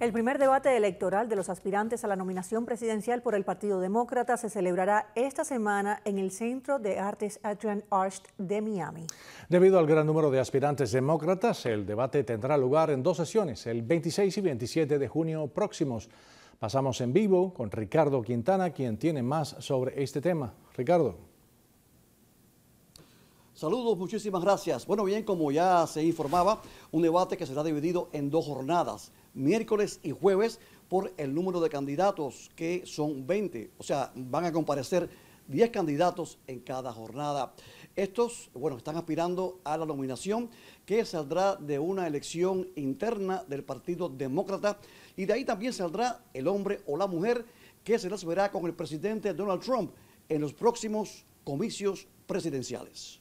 El primer debate electoral de los aspirantes a la nominación presidencial por el Partido Demócrata se celebrará esta semana en el Centro de Artes Adrian Arsht de Miami. Debido al gran número de aspirantes demócratas, el debate tendrá lugar en dos sesiones, el 26 y 27 de junio próximos. Pasamos en vivo con Ricardo Quintana, quien tiene más sobre este tema. Ricardo. Saludos, muchísimas gracias. Bueno, bien, como ya se informaba, un debate que será dividido en dos jornadas, miércoles y jueves, por el número de candidatos, que son 20. O sea, van a comparecer 10 candidatos en cada jornada. Estos, bueno, están aspirando a la nominación que saldrá de una elección interna del Partido Demócrata y de ahí también saldrá el hombre o la mujer que se las verá con el presidente Donald Trump en los próximos comicios presidenciales.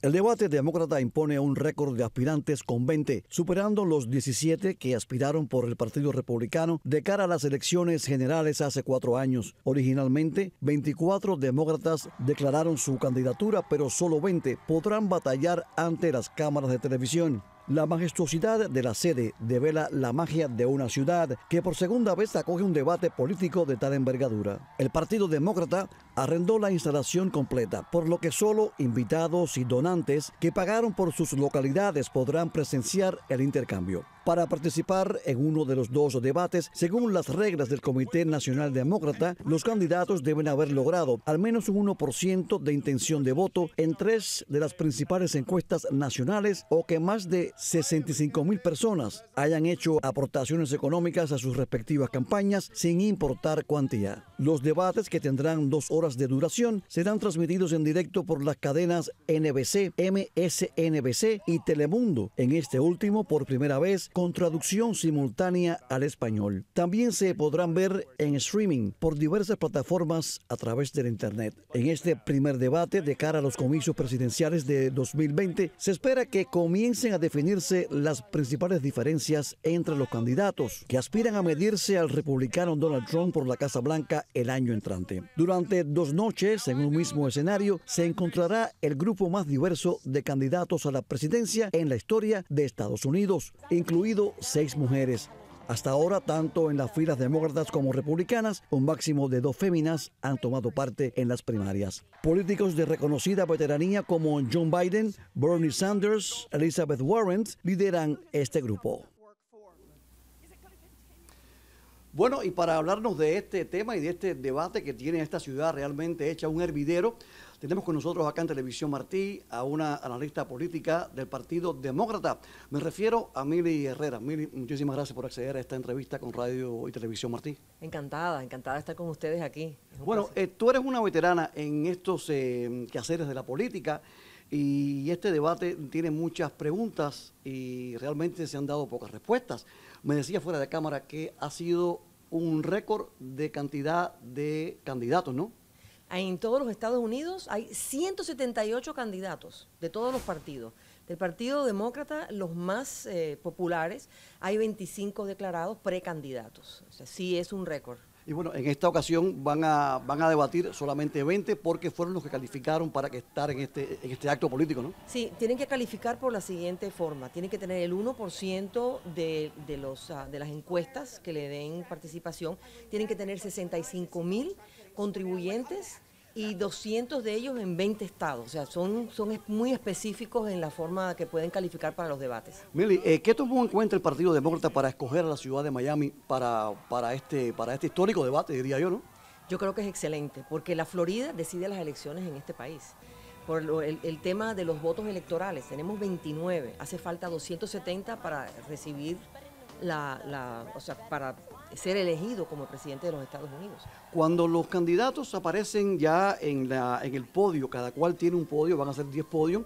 El debate demócrata impone un récord de aspirantes con 20, superando los 17 que aspiraron por el Partido Republicano de cara a las elecciones generales hace cuatro años. Originalmente, 24 demócratas declararon su candidatura, pero solo 20 podrán batallar ante las cámaras de televisión. La majestuosidad de la sede devela la magia de una ciudad que por segunda vez acoge un debate político de tal envergadura. El Partido Demócrata arrendó la instalación completa, por lo que solo invitados y donantes que pagaron por sus localidades podrán presenciar el intercambio para participar en uno de los dos debates. Según las reglas del Comité Nacional Demócrata, los candidatos deben haber logrado al menos un 1% de intención de voto en tres de las principales encuestas nacionales o que más de 65 mil personas hayan hecho aportaciones económicas a sus respectivas campañas sin importar cuantía. Los debates, que tendrán dos horas de duración, serán transmitidos en directo por las cadenas NBC, MSNBC y Telemundo. En este último, por primera vez, con traducción simultánea al español. También se podrán ver en streaming por diversas plataformas a través del Internet. En este primer debate de cara a los comicios presidenciales de 2020, se espera que comiencen a definirse las principales diferencias entre los candidatos que aspiran a medirse al republicano Donald Trump por la Casa Blanca el año entrante. Durante dos noches, en un mismo escenario, se encontrará el grupo más diverso de candidatos a la presidencia en la historia de Estados Unidos, incluyendo incluido seis mujeres. Hasta ahora, tanto en las filas demócratas como republicanas, un máximo de dos féminas han tomado parte en las primarias. Políticos de reconocida veteranía como John Biden, Bernie Sanders, Elizabeth Warren lideran este grupo. Bueno, y para hablarnos de este tema y de este debate que tiene esta ciudad realmente hecha un hervidero, tenemos con nosotros acá en Televisión Martí a una analista política del Partido Demócrata. Me refiero a Mili Herrera. Mili, muchísimas gracias por acceder a esta entrevista con Radio y Televisión Martí. Encantada, encantada de estar con ustedes aquí. Bueno, eh, tú eres una veterana en estos eh, quehaceres de la política y este debate tiene muchas preguntas y realmente se han dado pocas respuestas. Me decía fuera de cámara que ha sido un récord de cantidad de candidatos, ¿no? en todos los Estados Unidos hay 178 candidatos de todos los partidos. Del Partido Demócrata, los más eh, populares, hay 25 declarados precandidatos. O sea, sí es un récord. Y bueno, en esta ocasión van a, van a debatir solamente 20 porque fueron los que calificaron para que estar en este, este acto político, ¿no? Sí, tienen que calificar por la siguiente forma. Tienen que tener el 1% de, de, los, ah, de las encuestas que le den participación. Tienen que tener 65 mil contribuyentes y 200 de ellos en 20 estados. O sea, son, son muy específicos en la forma que pueden calificar para los debates. Mili, eh, ¿qué tomó en cuenta el Partido Demócrata para escoger a la ciudad de Miami para, para, este, para este histórico debate, diría yo, no? Yo creo que es excelente, porque la Florida decide las elecciones en este país por el, tema de los votos electorales. Tenemos 29, hace falta 270 para recibir la, o sea, para ser elegido como presidente de los Estados Unidos. Cuando los candidatos aparecen ya en, la, en el podio, cada cual tiene un podio, van a ser 10 podios,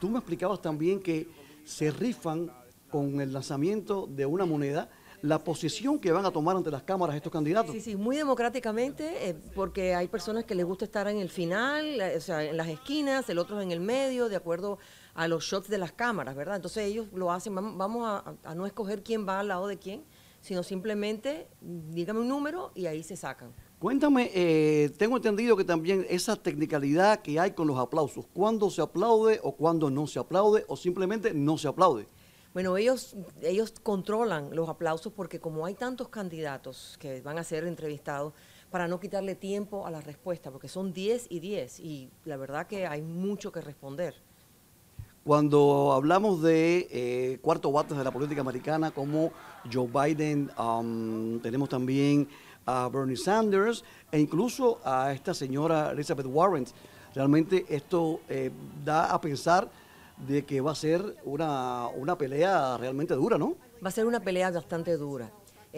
tú me explicabas también que se rifan con el lanzamiento de una moneda la posición que van a tomar ante las cámaras estos candidatos. Sí, sí, muy democráticamente, eh, porque hay personas que les gusta estar en el final, eh, o sea, en las esquinas, el otro en el medio, de acuerdo a los shots de las cámaras, ¿verdad? Entonces ellos lo hacen, vamos a no escoger quién va al lado de quién, sino simplemente dígame un número y ahí se sacan. Cuéntame, eh, tengo entendido que también esa tecnicalidad que hay con los aplausos, ¿cuándo se aplaude o cuándo no se aplaude o simplemente no se aplaude? Bueno, ellos, ellos controlan los aplausos porque como hay tantos candidatos que van a ser entrevistados, para no quitarle tiempo a la respuesta, porque son 10 y 10 y la verdad que hay mucho que responder. Cuando hablamos de eh, cuarto bates de la política americana como Joe Biden, um, tenemos también a Bernie Sanders e incluso a esta señora Elizabeth Warren. Realmente esto eh, da a pensar de que va a ser una, una pelea realmente dura, ¿no? Va a ser una pelea bastante dura.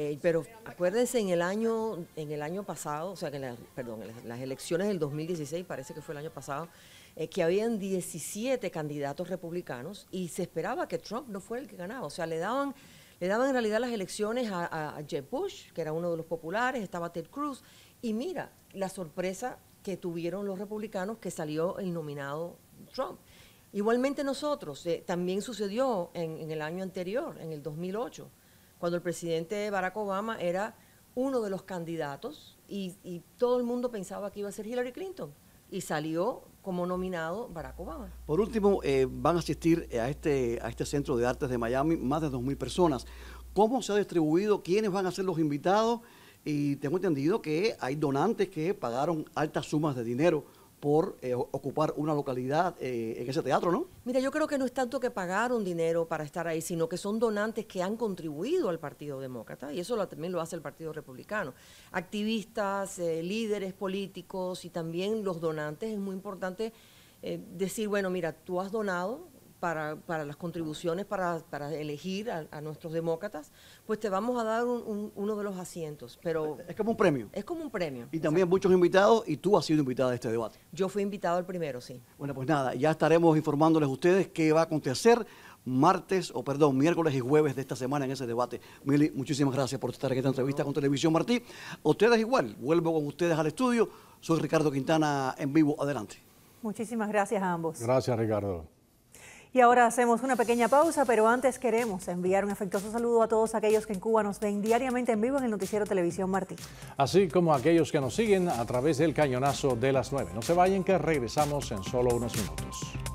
Eh, pero acuérdense en el año, en el año pasado, o sea, que perdón, las elecciones del 2016, parece que fue el año pasado, eh, que habían 17 candidatos republicanos y se esperaba que Trump no fuera el que ganaba. O sea, le daban, le daban en realidad las elecciones a, Jeff Jeb Bush, que era uno de los populares, estaba Ted Cruz. Y mira la sorpresa que tuvieron los republicanos que salió el nominado Trump. Igualmente nosotros, eh, también sucedió en, en el año anterior, en el 2008 cuando el presidente Barack Obama era uno de los candidatos y, todo el mundo pensaba que iba a ser Hillary Clinton y salió como nominado Barack Obama. Por último, eh, van a asistir a este, a este Centro de Artes de Miami más de 2.000 personas. ¿Cómo se ha distribuido? ¿Quiénes van a ser los invitados? Y tengo entendido que hay donantes que pagaron altas sumas de dinero por eh, ocupar una localidad eh, en ese teatro, ¿no? Mira, yo creo que no es tanto que pagaron dinero para estar ahí, sino que son donantes que han contribuido al Partido Demócrata, y eso también lo hace el Partido Republicano. Activistas, eh, líderes políticos y también los donantes, es muy importante decir, bueno, mira, tú has donado, para, las contribuciones, para, elegir a, nuestros demócratas, pues te vamos a dar uno de los asientos. Pero es como un premio. Es como un premio. Y también muchos invitados, y tú has sido invitada a este debate. Yo fui invitado el primero, sí. Bueno, pues nada, ya estaremos informándoles a ustedes qué va a acontecer martes, o perdón, miércoles y jueves de esta semana en ese debate. Mili, muchísimas gracias por estar aquí en esta entrevista con Televisión Martí. Ustedes igual, vuelvo con ustedes al estudio. Soy Ricardo Quintana en vivo. Adelante. Muchísimas gracias a ambos. Gracias, Ricardo. Y ahora hacemos una pequeña pausa, pero antes queremos enviar un afectuoso saludo a todos aquellos que en Cuba nos ven diariamente en vivo en el noticiero Televisión Martín. Así como a aquellos que nos siguen a través del cañonazo de las 9. No se vayan que regresamos en solo unos minutos.